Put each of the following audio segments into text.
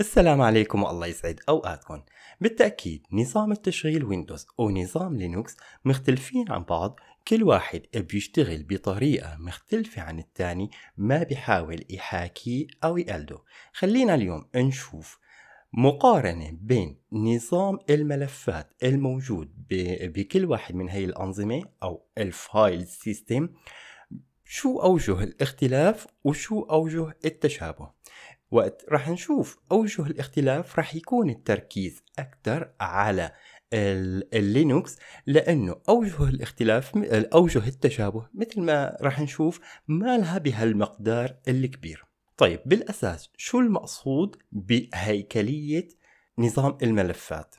السلام عليكم والله يسعد أوقاتكم بالتأكيد نظام التشغيل ويندوز ونظام لينوكس مختلفين عن بعض كل واحد بيشتغل بطريقة مختلفة عن التاني ما بيحاول يحاكيه أو يقلده خلينا اليوم نشوف مقارنة بين نظام الملفات الموجود بكل واحد من هي الأنظمة أو الفايل سيستم شو أوجه الاختلاف وشو أوجه التشابه وقت راح نشوف أوجه الاختلاف راح يكون التركيز أكثر على اللينوكس لأنه أوجه الاختلاف أوجه التشابه مثل ما راح نشوف ما لها بهالمقدار الكبير طيب بالأساس شو المقصود بهيكلية نظام الملفات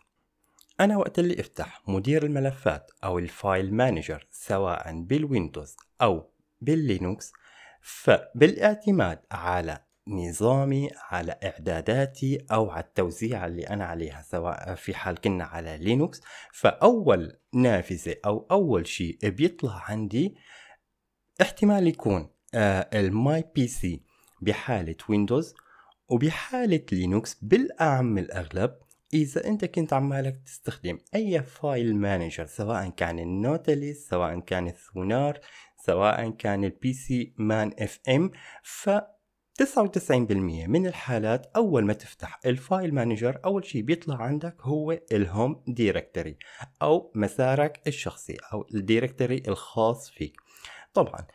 أنا وقت اللي أفتح مدير الملفات أو الفايل مانجر سواء بالويندوز أو باللينوكس فبالاعتماد على نظامي على إعداداتي أو على التوزيع اللي أنا عليها سواء في حال كنا على لينوكس فأول نافذة أو أول شيء بيطلع عندي احتمال يكون الماي بي سي بحالة ويندوز وبحالة لينوكس بالأعم الأغلب إذا أنت كنت عمالك تستخدم أي فايل مانجر سواء كان النوتليس سواء كان الثونار سواء كان البي سي مان اف ام ف 99% من الحالات أول ما تفتح الفايل مانجر أول شيء بيطلع عندك هو الهوم ديركتوري أو مسارك الشخصي أو الديركتوري الخاص فيك طبعا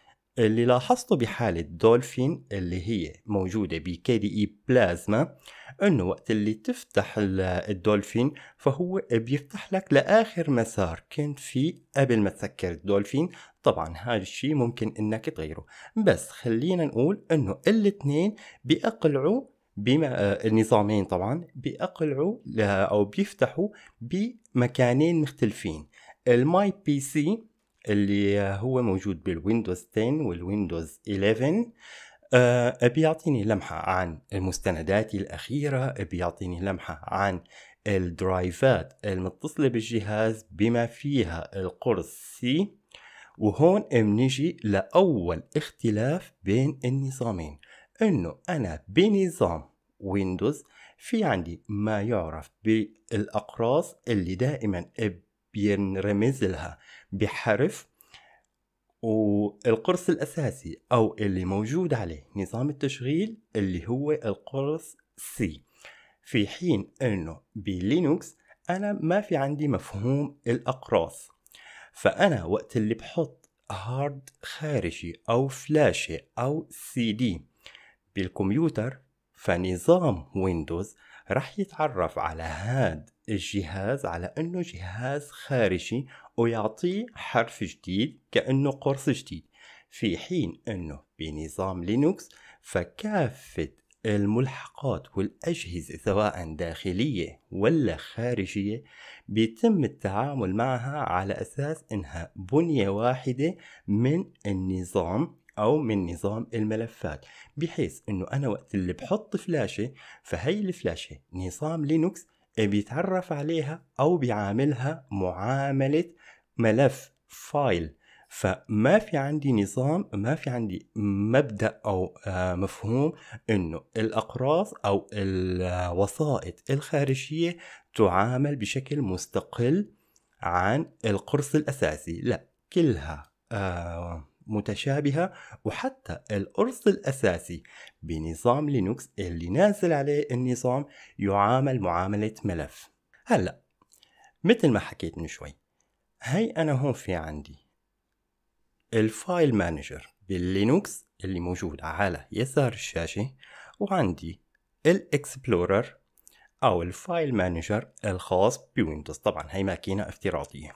اللي لاحظته بحالة دولفين اللي هي موجودة بكي دي اي بلازما انه وقت اللي تفتح الدولفين فهو بيفتح لك لاخر مسار كنت فيه قبل ما تسكر الدولفين طبعا هذا الشيء ممكن انك تغيره بس خلينا نقول انه الاثنين بيقلعوا بما النظامين طبعا بيقلعوا او بيفتحوا بمكانين مختلفين الماي بي سي اللي هو موجود بالويندوز 10 والويندوز 11 آه، بيعطيني لمحة عن المستندات الأخيرة بيعطيني لمحة عن الدرايفات المتصلة بالجهاز بما فيها القرص سي وهون بنجي لأول اختلاف بين النظامين إنه أنا بنظام ويندوز في عندي ما يعرف بالأقراص اللي دائما بينرمز لها بحرف والقرص الأساسي أو اللي موجود عليه نظام التشغيل اللي هو القرص سي في حين أنه بلينوكس أنا ما في عندي مفهوم الأقراص فأنا وقت اللي بحط هارد خارجي أو فلاشة أو سي دي بالكمبيوتر فنظام ويندوز رح يتعرف على هاد الجهاز على انه جهاز خارجي ويعطيه حرف جديد كانه قرص جديد في حين انه بنظام لينوكس فكافه الملحقات والأجهزة سواء داخلية ولا خارجية بيتم التعامل معها على أساس إنها بنية واحدة من النظام او من نظام الملفات بحيث انه انا وقت اللي بحط فلاشه فهي الفلاشه نظام لينوكس بيتعرف عليها او بيعاملها معامله ملف فايل فما في عندي نظام ما في عندي مبدا او آه، مفهوم انه الاقراص او الوسائط الخارجيه تعامل بشكل مستقل عن القرص الاساسي لا كلها آه، متشابهة وحتى القرص الأساسي بنظام لينوكس اللي نازل عليه النظام يعامل معاملة ملف هلأ مثل ما حكيت من شوي هي أنا هون في عندي الفايل مانجر باللينوكس اللي موجود على يسار الشاشة وعندي الاكسبلورر أو الفايل مانجر الخاص بويندوز طبعا هي ماكينة افتراضية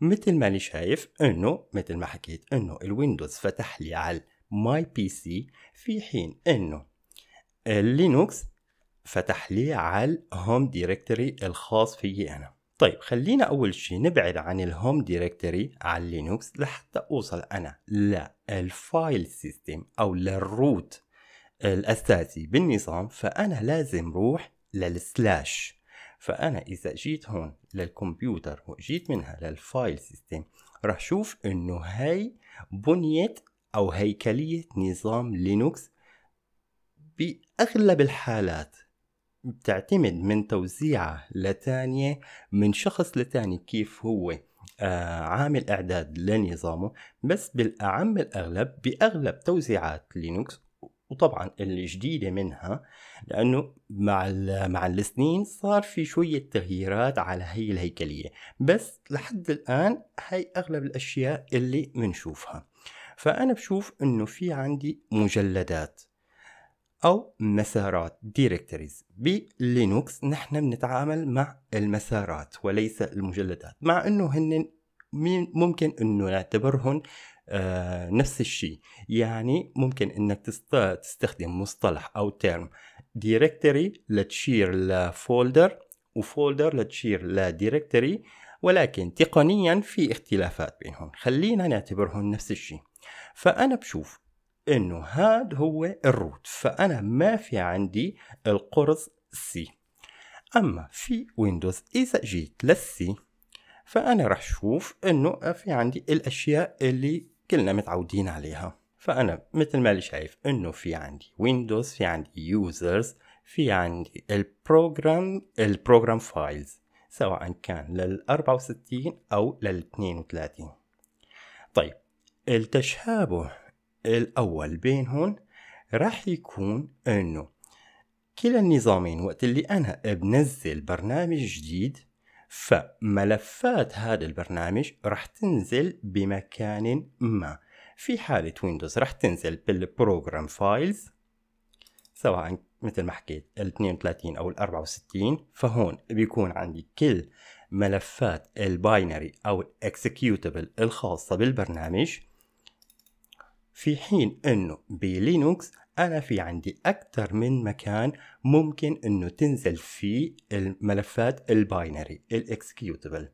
مثل ما انا شايف انه مثل ما حكيت انه الويندوز فتح لي على ماي بي سي في حين انه اللينوكس فتح لي على هوم دايركتوري الخاص فيي انا طيب خلينا اول شيء نبعد عن الهوم دايركتوري على لينوكس لحتى اوصل انا للفايل سيستم او للروت الاساسي بالنظام فانا لازم روح للسلاش فانا اذا جيت هون للكمبيوتر وجيت منها للفايل سيستم راح شوف انه هاي بنية او هيكلية نظام لينوكس باغلب الحالات بتعتمد من توزيعة لتانية من شخص لتاني كيف هو آه عامل اعداد لنظامه بس بالاعم الاغلب باغلب توزيعات لينوكس وطبعا الجديده منها لانه مع مع السنين صار في شويه تغييرات على هي الهيكليه بس لحد الان هي اغلب الاشياء اللي بنشوفها فانا بشوف انه في عندي مجلدات او مسارات دايركتوريز بلينوكس نحن بنتعامل مع المسارات وليس المجلدات مع انه هن ممكن انه نعتبرهم آه، نفس الشيء يعني ممكن انك تستخدم مصطلح او تيرم directory لتشير لفولدر وفولدر لتشير لديركتوري ولكن تقنيا في اختلافات بينهم خلينا نعتبرهم نفس الشيء فانا بشوف انه هاد هو الروت فانا ما في عندي القرص سي اما في ويندوز اذا جيت للسي فأنا راح أشوف إنه في عندي الأشياء اللي كلنا متعودين عليها فأنا مثل ما اللي شايف إنه في عندي ويندوز في عندي يوزرز في عندي البروجرام البروجرام فايلز سواء كان لل 64 أو لل 32 طيب التشابه الأول بينهم راح يكون إنه كلا النظامين وقت اللي أنا بنزل برنامج جديد فملفات هذا البرنامج راح تنزل بمكان ما في حالة ويندوز راح تنزل بالبروجرام فايلز سواء مثل ما حكيت ال 32 او ال 64 فهون بيكون عندي كل ملفات الباينري او الاكسكيوتبل الخاصة بالبرنامج في حين انه بلينوكس أنا في عندي أكثر من مكان ممكن إنه تنزل فيه الملفات الباينري الإكسكيوتبل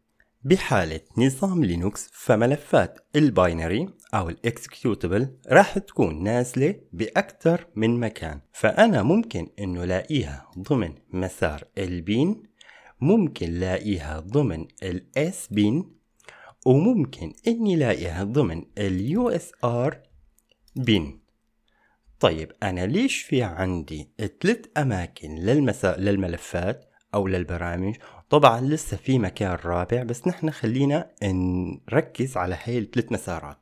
بحالة نظام لينوكس فملفات الباينري أو الإكسكيوتبل راح تكون نازلة بأكثر من مكان فأنا ممكن إنه لاقيها ضمن مسار البين ممكن لاقيها ضمن الاس بين وممكن اني لاقيها ضمن اليو اس ار بين طيب أنا ليش في عندي ثلاث أماكن للمسا... للملفات أو للبرامج طبعا لسه في مكان رابع بس نحن خلينا نركز على هاي الثلاث مسارات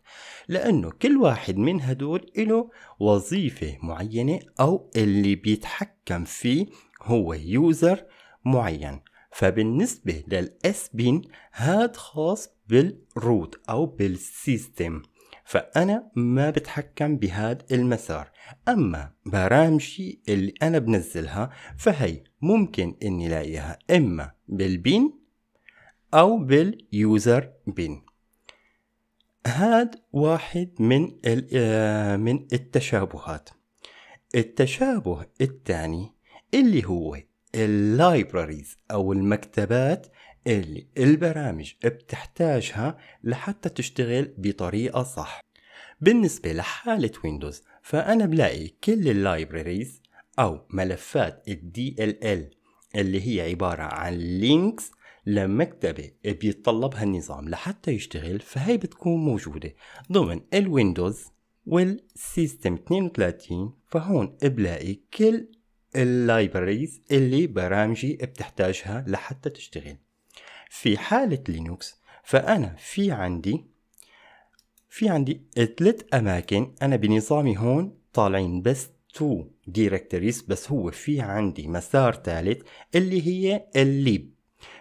لأنه كل واحد من هدول له وظيفة معينة أو اللي بيتحكم فيه هو يوزر معين فبالنسبة للاسبين بين هاد خاص بالروت أو بالسيستم فأنا ما بتحكم بهذا المسار أما برامجي اللي أنا بنزلها فهي ممكن إني لاقيها إما بالبين أو باليوزر بين هاد واحد من آه، من التشابهات التشابه الثاني اللي هو اللايبراريز أو المكتبات اللي البرامج بتحتاجها لحتى تشتغل بطريقة صح بالنسبة لحالة ويندوز فأنا بلاقي كل اللايبراريز أو ملفات ال DLL اللي هي عبارة عن لينكس لمكتبة بيتطلبها النظام لحتى يشتغل فهي بتكون موجودة ضمن الويندوز والسيستم 32 فهون بلاقي كل اللايبراريز اللي برامجي بتحتاجها لحتى تشتغل في حالة لينوكس فأنا في عندي في عندي ثلاث أماكن أنا بنظامي هون طالعين بس تو ديركتوريز بس هو في عندي مسار ثالث اللي هي الليب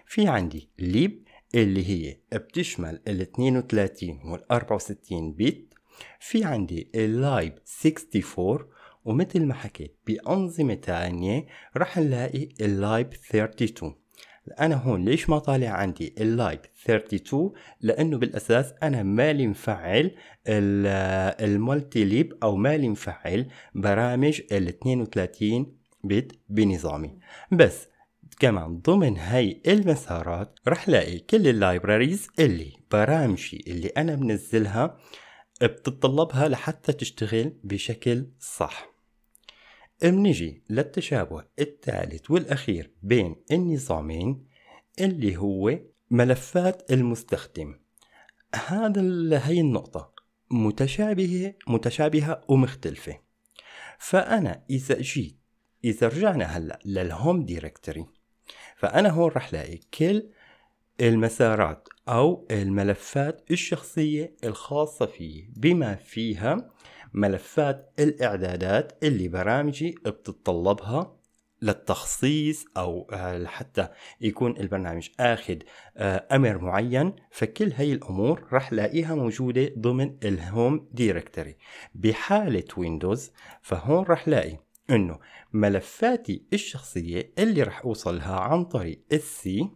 في عندي الليب اللي هي بتشمل ال 32 وال 64 بيت في عندي اللايب 64 ومثل ما حكيت بأنظمة تانية رح نلاقي اللايب 32 انا هون ليش ما طالع عندي اللايت 32 لانه بالاساس انا مالي مفعل المالتي ليب او مالي مفعل برامج ال 32 بت بنظامي بس كمان ضمن هاي المسارات رح لاقي كل اللايبراريز اللي برامجي اللي انا منزلها بتطلبها لحتى تشتغل بشكل صح منجي للتشابه الثالث والأخير بين النظامين اللي هو ملفات المستخدم هذا هي النقطة متشابهة متشابهة ومختلفة فأنا إذا جيت إذا رجعنا هلأ للهوم ديركتوري فأنا هون رح لاقي كل المسارات أو الملفات الشخصية الخاصة فيي بما فيها ملفات الاعدادات اللي برامجي بتتطلبها للتخصيص او آه، حتى يكون البرنامج اخذ آه، امر معين فكل هاي الامور رح لاقيها موجوده ضمن الهوم دايركتوري بحاله ويندوز فهون رح لاقي انه ملفاتي الشخصيه اللي رح اوصلها عن طريق السي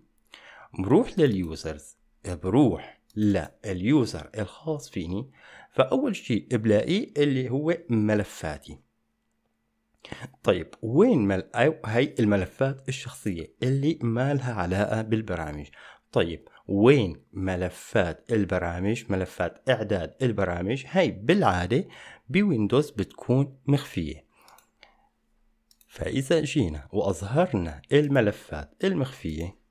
بروح لليوزرز بروح لليوزر الخاص فيني فاول شيء بلاقيه اللي هو ملفاتي طيب وين مل... هاي الملفات الشخصية اللي ما لها علاقة بالبرامج طيب وين ملفات البرامج ملفات إعداد البرامج هاي بالعادة بويندوز بتكون مخفية فإذا جينا وأظهرنا الملفات المخفية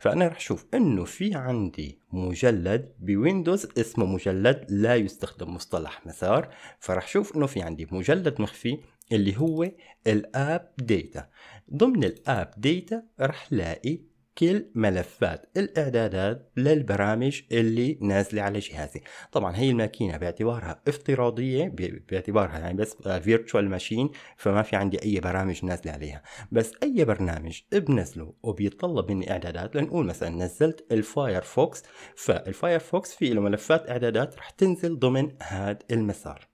فانا راح اشوف انه في عندي مجلد بويندوز اسمه مجلد لا يستخدم مصطلح مسار فراح اشوف انه في عندي مجلد مخفي اللي هو الاب ديتا ضمن الاب ديتا راح لاقي كل ملفات الاعدادات للبرامج اللي نازله على جهازي طبعا هي الماكينه باعتبارها افتراضيه باعتبارها يعني بس فيرتشوال ماشين فما في عندي اي برامج نازله عليها بس اي برنامج بنزله وبيتطلب مني اعدادات لنقول مثلا نزلت الفايرفوكس فالفايرفوكس في له ملفات اعدادات رح تنزل ضمن هذا المسار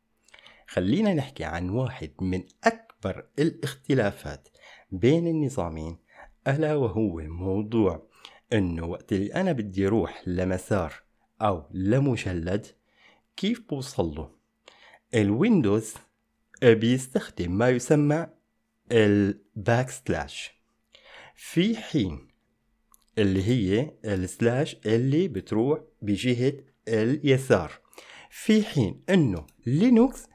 خلينا نحكي عن واحد من اكبر الاختلافات بين النظامين ألا وهو موضوع أنه وقت اللي أنا بدي روح لمسار أو لمجلد كيف بوصل له الويندوز بيستخدم ما يسمى الباك سلاش في حين اللي هي السلاش اللي بتروح بجهة اليسار في حين انه لينوكس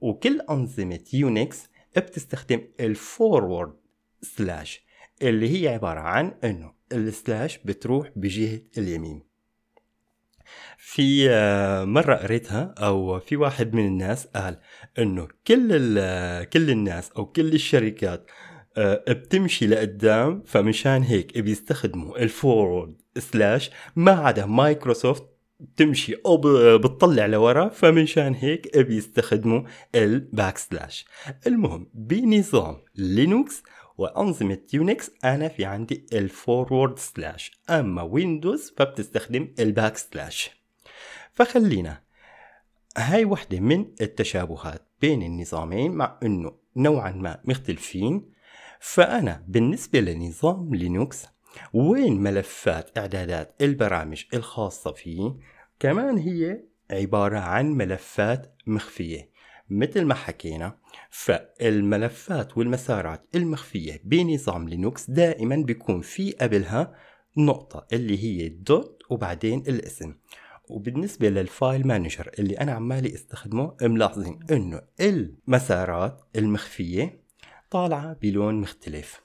وكل انظمة يونكس بتستخدم الفورورد سلاش اللي هي عبارة عن انه السلاش بتروح بجهة اليمين في آه، مرة قريتها أو في واحد من الناس قال إنه كل آه، كل الناس أو كل الشركات آه، بتمشي لقدام فمشان هيك بيستخدموا الفورورد سلاش ما عدا مايكروسوفت بتمشي او بتطلع لورا فمنشان هيك بيستخدموا الباك سلاش المهم بنظام لينوكس وأنظمة يونكس أنا في عندي الفورورد سلاش أما ويندوز فبتستخدم الباك سلاش فخلينا هاي واحدة من التشابهات بين النظامين مع أنه نوعا ما مختلفين فأنا بالنسبة لنظام لينوكس وين ملفات إعدادات البرامج الخاصة فيه كمان هي عبارة عن ملفات مخفية مثل ما حكينا فالملفات والمسارات المخفية بنظام لينوكس دائما بيكون في قبلها نقطة اللي هي دوت وبعدين الاسم وبالنسبة للفايل مانجر اللي أنا عمالي استخدمه ملاحظين إنه المسارات المخفية طالعة بلون مختلف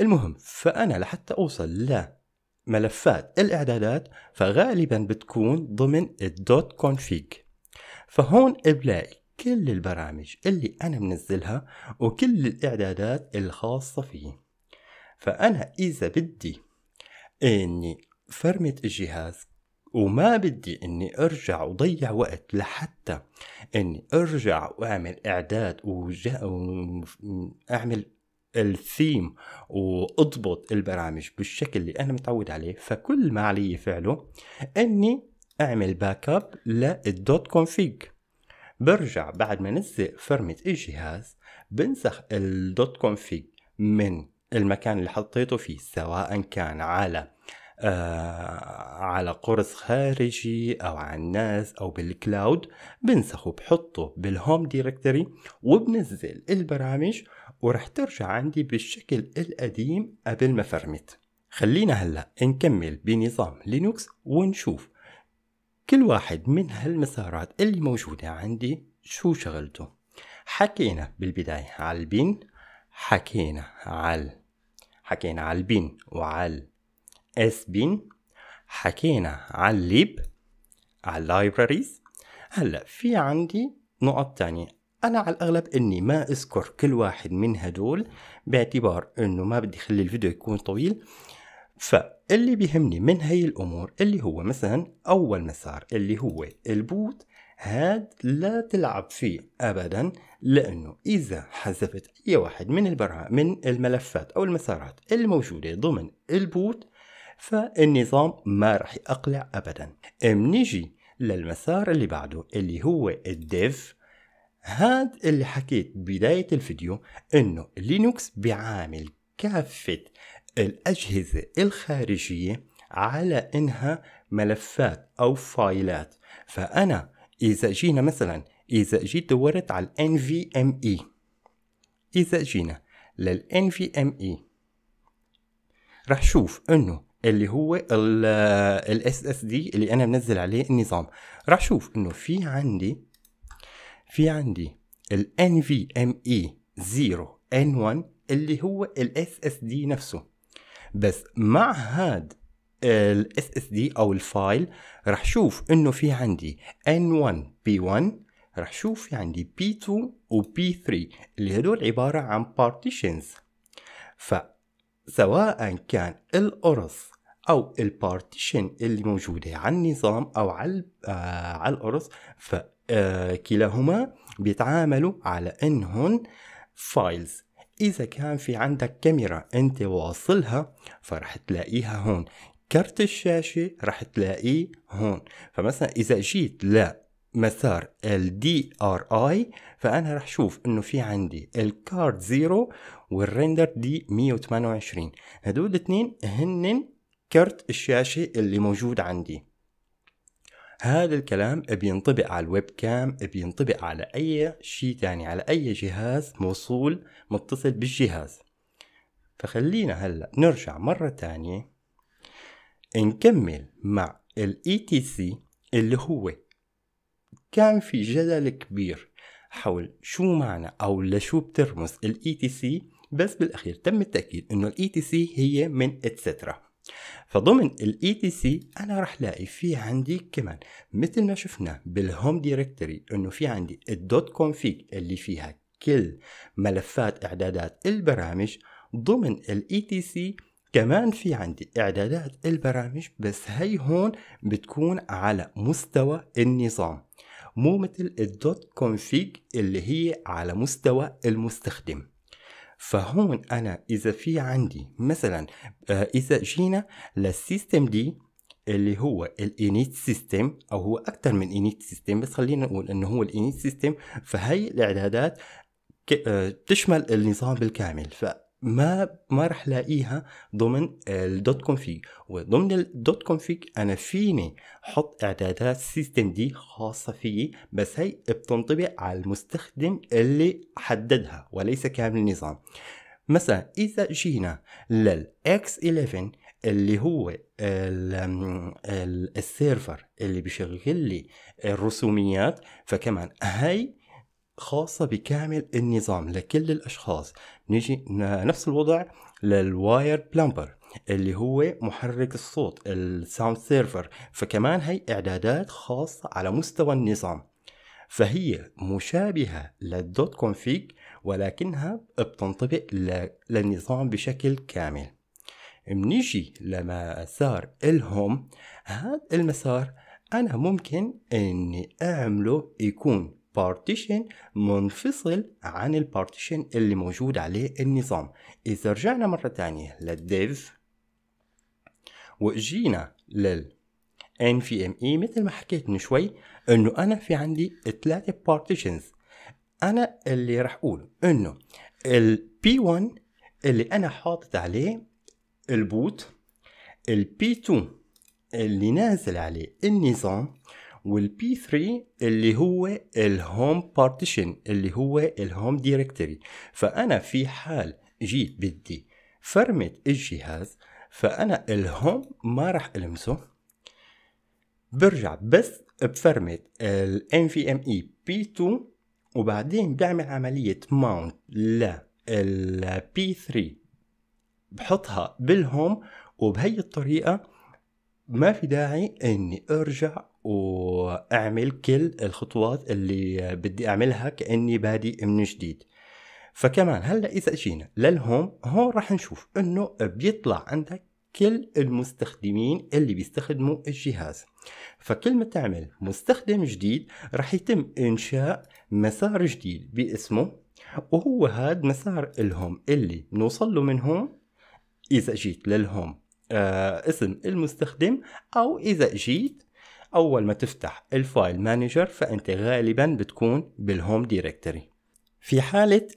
المهم فأنا لحتى أوصل لملفات الإعدادات فغالبا بتكون ضمن الدوت كونفيج فهون بلاقي كل البرامج اللي أنا منزلها وكل الإعدادات الخاصة فيه فأنا إذا بدي إني فرمت الجهاز وما بدي اني ارجع وضيع وقت لحتى اني ارجع واعمل اعداد واعمل الثيم واضبط البرامج بالشكل اللي انا متعود عليه فكل ما علي فعله اني اعمل باك اب للدوت كونفيج برجع بعد ما نزق فرمة الجهاز بنسخ الدوت كونفيج من المكان اللي حطيته فيه سواء كان على آه على قرص خارجي او على الناس او بالكلاود بنسخه بحطه بالهوم دايركتوري وبنزل البرامج ورح ترجع عندي بالشكل القديم قبل ما فرمت خلينا هلا نكمل بنظام لينوكس ونشوف كل واحد من هالمسارات اللي موجودة عندي شو شغلته حكينا بالبداية على البين حكينا على حكينا على البين وعلى اس بين حكينا على الليب على اللايبراريز هلا في عندي نقط تانية انا على الاغلب اني ما اذكر كل واحد من هدول باعتبار انه ما بدي اخلي الفيديو يكون طويل ف اللي بيهمني من هي الأمور اللي هو مثلا أول مسار اللي هو البوت هاد لا تلعب فيه أبدا لأنه إذا حذفت أي واحد من البرا من الملفات أو المسارات الموجودة ضمن البوت فالنظام ما راح يقلع أبدا منيجي للمسار اللي بعده اللي هو الديف هاد اللي حكيت بداية الفيديو انه لينوكس بيعامل كافة الأجهزة الخارجية على إنها ملفات أو فايلات فأنا إذا جينا مثلا إذا جيت دورت على NVMe إذا جينا لل NVMe رح شوف إنه اللي هو ال SSD اللي أنا منزل عليه النظام رح شوف إنه في عندي في عندي ال NVMe 0 N1 اللي هو ال SSD نفسه بس مع هاد الاس اس دي او الفايل راح شوف انه في عندي N1 P1 راح شوف في عندي P2 و P3 اللي هدول عبارة عن ف فسواء كان القرص او البارتيشن اللي موجودة على النظام او على آه على القرص فكلاهما آه، بيتعاملوا على انهن فايلز اذا كان في عندك كاميرا انت واصلها فرح تلاقيها هون كرت الشاشة رح تلاقيه هون فمثلا إذا جيت لمسار ال اي فأنا رح شوف إنه في عندي الكارد زيرو والريندر دي 128 هدول الاثنين هن كرت الشاشة اللي موجود عندي هذا الكلام بينطبق على الويب كام بينطبق على اي شيء تاني على اي جهاز موصول متصل بالجهاز فخلينا هلا نرجع مرة تانية نكمل مع تي سي اللي هو كان في جدل كبير حول شو معنى او لشو بترمز تي سي بس بالاخير تم التأكيد انه تي سي هي من اتسترا فضمن الاي تي e سي انا راح الاقي في عندي كمان مثل ما شفنا بالهوم دايركتوري انه في عندي الدوت كونفيج اللي فيها كل ملفات اعدادات البرامج ضمن الاي تي e سي كمان في عندي اعدادات البرامج بس هي هون بتكون على مستوى النظام مو مثل الدوت كونفيج اللي هي على مستوى المستخدم فهون انا اذا في عندي مثلا آه، اذا جينا للسيستم دي اللي هو الانيت سيستم او هو اكثر من انيت سيستم بس خلينا نقول انه هو الانيت سيستم فهي الاعدادات آه، تشمل النظام بالكامل ف ما ما راح لاقيها ضمن الدوت كونفيج وضمن الدوت كونفيج انا فيني حط اعدادات سيستم دي خاصه فيي بس هي بتنطبق على المستخدم اللي حددها وليس كامل النظام مثلا اذا جينا للاكس 11 اللي هو السيرفر اللي بيشغل لي الرسوميات فكمان هاي خاصة بكامل النظام لكل الأشخاص نجي نفس الوضع للواير بلامبر اللي هو محرك الصوت الساوند سيرفر فكمان هي إعدادات خاصة على مستوى النظام فهي مشابهة للدوت كونفيج ولكنها بتنطبق للنظام بشكل كامل بنيجي لمسار الهوم هذا المسار أنا ممكن أني أعمله يكون بارتيشن منفصل عن البارتيشن اللي موجود عليه النظام إذا رجعنا مرة تانية للديف وجينا لل NVMe مثل ما حكيت من شوي انه انا في عندي ثلاثة بارتيشنز انا اللي راح اقول انه ال P1 اللي انا حاطط عليه البوت ال P2 اللي نازل عليه النظام والبي 3 اللي هو الهوم بارتيشن اللي هو الهوم دايركتوري فانا في حال جيت بدي فرمت الجهاز فانا الهوم ما راح المسه برجع بس بفرمت ال NVMe P2 وبعدين بعمل عملية ماونت لل P3 بحطها بالهوم وبهي الطريقة ما في داعي اني ارجع واعمل كل الخطوات اللي بدي اعملها كاني بادئ من جديد فكمان هلا اذا اجينا للهوم هون راح نشوف انه بيطلع عندك كل المستخدمين اللي بيستخدموا الجهاز فكل ما تعمل مستخدم جديد راح يتم انشاء مسار جديد باسمه وهو هاد مسار الهوم اللي بنوصل له من هون اذا جيت للهوم آه اسم المستخدم او اذا جيت أول ما تفتح الفايل مانجر فأنت غالبا بتكون بالهوم دايركتوري في حالة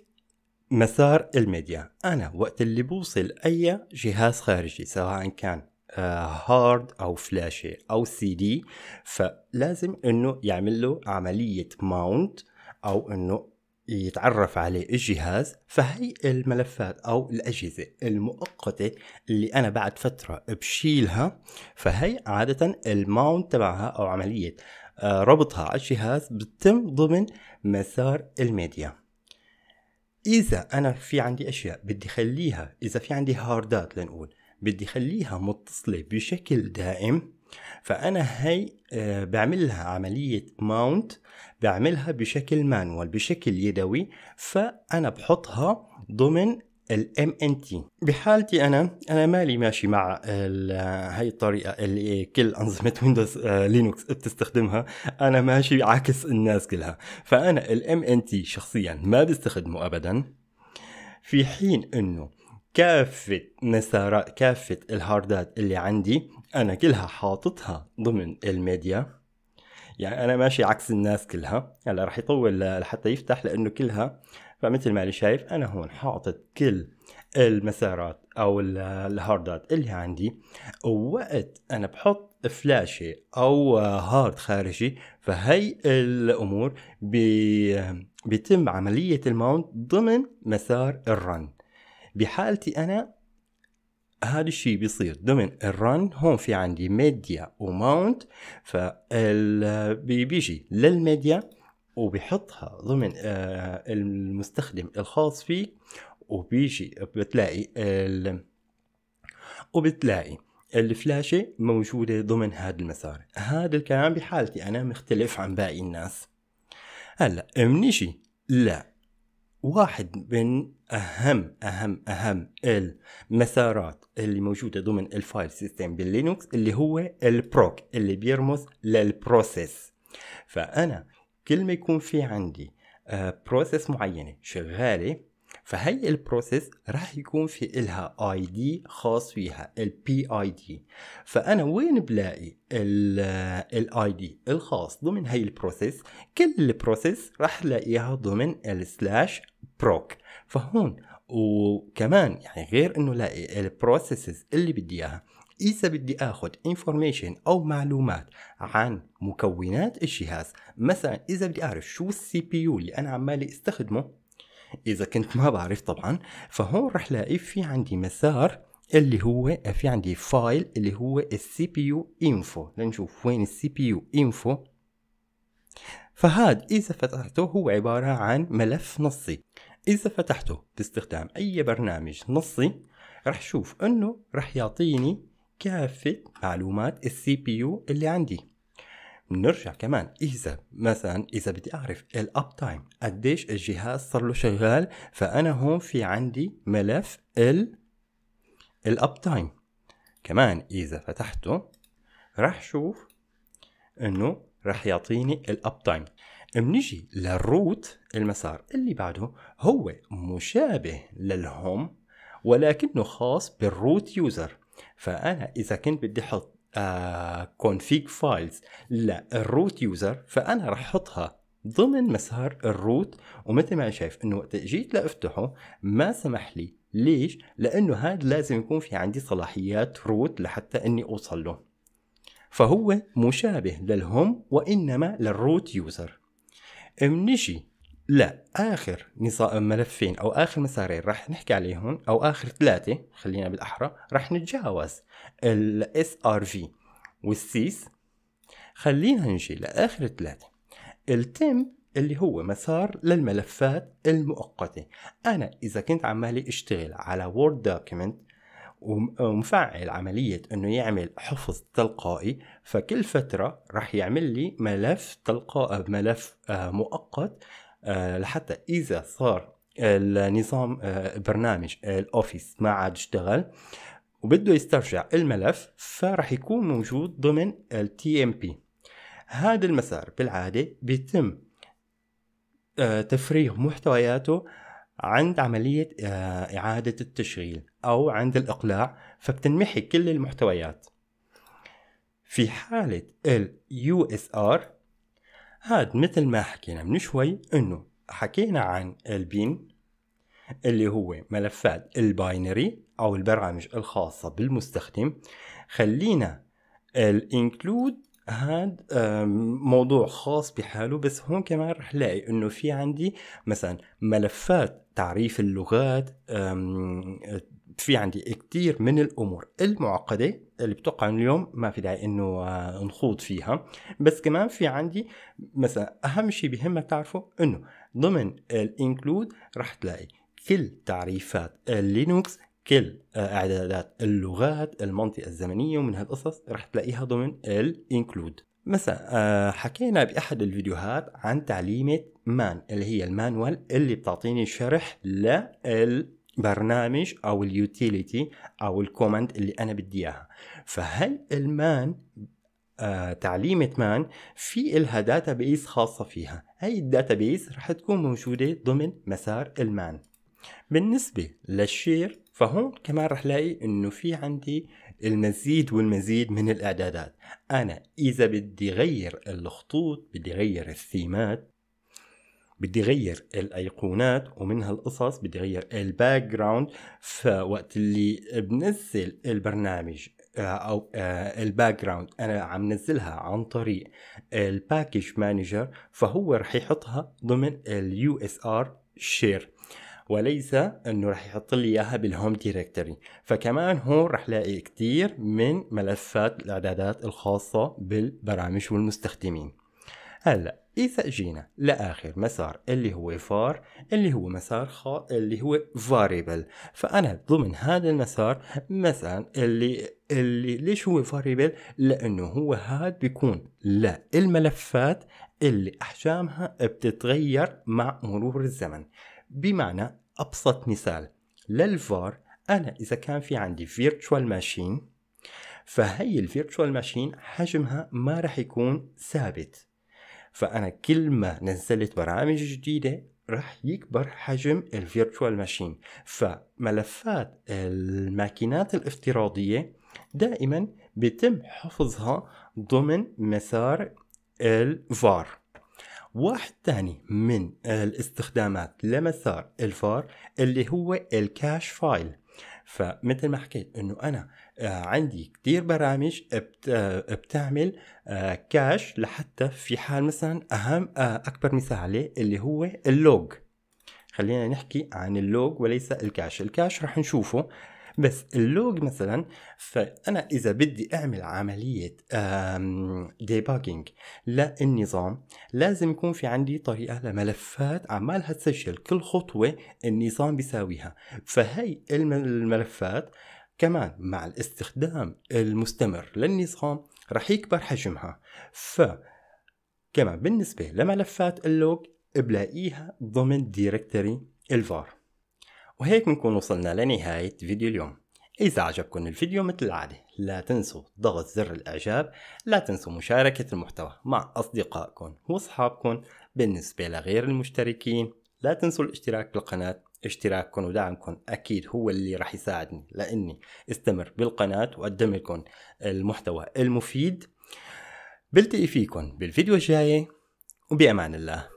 مسار الميديا أنا وقت اللي بوصل أي جهاز خارجي سواء كان هارد آه، او فلاشة او سي دي فلازم انه يعمل له عملية ماونت او انه يتعرف عليه الجهاز فهي الملفات او الاجهزه المؤقته اللي انا بعد فتره بشيلها فهي عاده الماونت تبعها او عمليه آه، ربطها على الجهاز بتتم ضمن مسار الميديا اذا انا في عندي اشياء بدي خليها اذا في عندي هاردات لنقول بدي خليها متصله بشكل دائم فانا هي آه، بعمل لها عمليه ماونت بعملها بشكل مانوال بشكل يدوي فانا بحطها ضمن الام ان تي بحالتي انا انا مالي ماشي مع هاي الطريقه اللي إيه، كل انظمه ويندوز لينوكس آه، بتستخدمها انا ماشي عكس الناس كلها فانا الام ان تي شخصيا ما بستخدمه ابدا في حين انه كافة مسارات كافة الهاردات اللي عندي انا كلها حاططها ضمن الميديا يعني انا ماشي عكس الناس كلها هلا يعني رح يطول لحتى يفتح لانه كلها فمثل ما اللي شايف انا هون حاطط كل المسارات او الهاردات اللي عندي ووقت انا بحط فلاشة او هارد خارجي فهي الامور بيتم عملية الماونت ضمن مسار الرن بحالتي انا هذا الشيء بيصير ضمن الرن هون في عندي ميديا وماونت بيجي للميديا وبيحطها ضمن آه، المستخدم الخاص فيه وبيجي بتلاقي ال... وبتلاقي الفلاشة موجودة ضمن هذا المسار هذا الكلام بحالتي أنا مختلف عن باقي الناس هلا منيجي لا واحد من اهم اهم اهم المسارات اللي موجوده ضمن الفايل سيستم باللينوكس اللي هو البروك اللي بيرمز للبروسيس فانا كل ما يكون في عندي آه، بروسيس معينه شغاله فهي البروسيس راح يكون في إلها اي دي خاص فيها البي اي دي فأنا وين بلاقي الاي دي الخاص ضمن هي البروسيس كل البروسيس راح الاقيها ضمن السلاش بروك فهون وكمان يعني غير انه لاقي البروسيسز اللي بدي اياها إذا بدي آخذ انفورميشن أو معلومات عن مكونات الجهاز مثلا إذا بدي أعرف شو السي بي يو اللي أنا عمالي استخدمه اذا كنت ما بعرف طبعا فهون رح لاقي في عندي مسار اللي هو في عندي فايل اللي هو السي بي يو انفو لنشوف وين السي بي يو انفو فهاد اذا فتحته هو عباره عن ملف نصي اذا فتحته باستخدام اي برنامج نصي رح شوف انه رح يعطيني كافه معلومات السي بي يو اللي عندي نرجع كمان اذا مثلا اذا بدي اعرف الاب تايم قديش الجهاز صار له شغال فانا هون في عندي ملف ال الاب تايم كمان اذا فتحته راح شوف انه راح يعطيني الاب تايم بنيجي للروت المسار اللي بعده هو مشابه للهوم ولكنه خاص بالروت يوزر فانا اذا كنت بدي احط كونفيج فايلز للروت يوزر فانا راح احطها ضمن مسار الروت ومثل ما شايف انه وقت جيت لافتحه ما سمح لي ليش؟ لانه هذا لازم يكون في عندي صلاحيات روت لحتى اني اوصل له فهو مشابه للهم وانما للروت يوزر بنجي لا اخر نصا... ملفين او اخر مسارين راح نحكي عليهم او اخر ثلاثه خلينا بالاحرى راح نتجاوز الاس ار في والسيس خلينا نجي لاخر ثلاثه التم اللي هو مسار للملفات المؤقته انا اذا كنت عمالي اشتغل على وورد دوكيمنت ومفعل عملية انه يعمل حفظ تلقائي فكل فترة راح يعمل لي ملف تلقائي ملف آه، مؤقت آه، لحتى اذا صار النظام آه، برنامج آه، الاوفيس ما عاد اشتغل وبده يسترجع الملف فرح يكون موجود ضمن التي ام بي هذا المسار بالعاده بيتم تفريغ محتوياته عند عملية إعادة التشغيل أو عند الإقلاع فبتنمحي كل المحتويات في حالة ال USR هاد مثل ما حكينا من شوي انه حكينا عن البين اللي هو ملفات الباينري او البرامج الخاصة بالمستخدم خلينا الانكلود هاد موضوع خاص بحاله بس هون كمان رح لاقي انه في عندي مثلا ملفات تعريف اللغات في عندي كتير من الامور المعقده اللي بتوقع اليوم ما في داعي انه آه، نخوض فيها بس كمان في عندي مثلا اهم شيء بهمك تعرفه انه ضمن الانكلود رح تلاقي كل تعريفات اللينوكس كل آه، اعدادات اللغات المنطقه الزمنيه ومن هالقصص رح تلاقيها ضمن الانكلود مثلا آه، حكينا باحد الفيديوهات عن تعليمه مان اللي هي المانوال اللي بتعطيني شرح لل برنامج او اليوتيليتي او الكوماند اللي انا بدي اياها فهل المان آه، تعليمة مان في إلها داتا بيس خاصة فيها هاي الداتا بيس رح تكون موجودة ضمن مسار المان بالنسبة للشير فهون كمان رح لاقي انه في عندي المزيد والمزيد من الاعدادات انا اذا بدي غير الخطوط بدي غير الثيمات بدي غير الايقونات ومن هالقصص بدي غير الباك جراوند فوقت اللي بنزل البرنامج آه، او آه، الباك جراوند انا عم نزلها عن طريق الباكج مانجر فهو رح يحطها ضمن اليو اس ار شير وليس انه رح يحط لي اياها بالهوم دايركتوري فكمان هون رح لاقي كتير من ملفات الاعدادات الخاصه بالبرامج والمستخدمين هلا اذا جينا لآخر مسار اللي هو فار اللي هو مسار خا اللي هو فاريبل فأنا ضمن هذا المسار مثلا اللي اللي ليش هو فاريبل لأنه هو هاد بيكون للملفات اللي أحجامها بتتغير مع مرور الزمن بمعنى أبسط مثال للفار أنا إذا كان في عندي فيرتشوال ماشين فهي الفيرتشوال ماشين حجمها ما راح يكون ثابت فانا كل ما نزلت برامج جديده راح يكبر حجم الفيرتشوال ماشين فملفات الماكينات الافتراضية دائما بيتم حفظها ضمن مسار الفار واحد ثاني من الاستخدامات لمسار الفار اللي هو الكاش فايل فمثل ما حكيت انه انا آه، عندي كثير برامج آه، بتعمل كاش آه، لحتى في حال مثلا اهم اكبر مثال عليه اللي هو اللوج خلينا نحكي عن اللوج وليس الكاش الكاش رح نشوفه بس اللوج مثلا فانا اذا بدي اعمل عمليه ديباجينج للنظام لازم يكون في عندي طريقه لملفات عمالها تسجل كل خطوه النظام بيساويها فهي الملفات كمان مع الاستخدام المستمر للنظام رح يكبر حجمها ف كمان بالنسبة لملفات اللوج بلاقيها ضمن ديركتوري الفار وهيك بنكون وصلنا لنهاية فيديو اليوم إذا عجبكم الفيديو مثل العادة لا تنسوا ضغط زر الإعجاب لا تنسوا مشاركة المحتوى مع أصدقائكم وأصحابكم بالنسبة لغير المشتركين لا تنسوا الاشتراك بالقناة اشتراككم ودعمكم أكيد هو اللي رح يساعدني لأني استمر بالقناة وأقدم لكم المحتوى المفيد بلتقي فيكم بالفيديو الجاي وبأمان الله